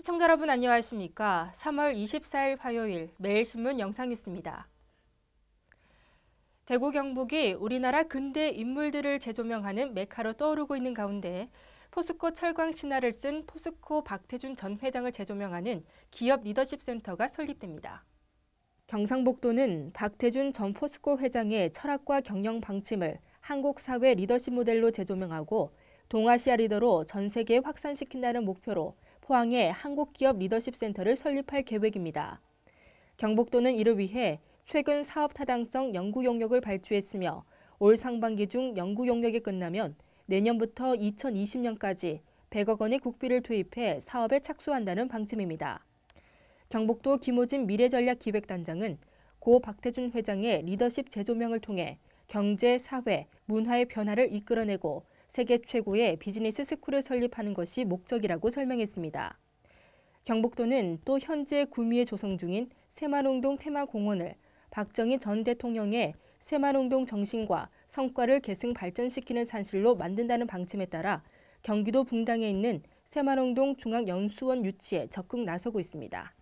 시청자 여러분 안녕하십니까? 3월 24일 화요일 매일신문 영상뉴스입니다. 대구 경북이 우리나라 근대 인물들을 재조명하는 메카로 떠오르고 있는 가운데 포스코 철광 신화를 쓴 포스코 박태준 전 회장을 재조명하는 기업 리더십 센터가 설립됩니다. 경상북도는 박태준 전 포스코 회장의 철학과 경영 방침을 한국 사회 리더십 모델로 재조명하고 동아시아 리더로 전 세계에 확산시킨다는 목표로 포항에 한국기업 리더십 센터를 설립할 계획입니다. 경북도는 이를 위해 최근 사업 타당성 연구 용역을 발주했으며 올 상반기 중 연구 용역이 끝나면 내년부터 2020년까지 100억 원의 국비를 투입해 사업에 착수한다는 방침입니다. 경북도 김호진 미래전략기획단장은 고 박태준 회장의 리더십 재조명을 통해 경제, 사회, 문화의 변화를 이끌어내고 세계 최고의 비즈니스 스쿨을 설립하는 것이 목적이라고 설명했습니다. 경북도는 또 현재 구미에 조성 중인 새마농동 테마공원을 박정희 전 대통령의 새마농동 정신과 성과를 계승 발전시키는 산실로 만든다는 방침에 따라 경기도 분당에 있는 새마농동 중앙연수원 유치에 적극 나서고 있습니다.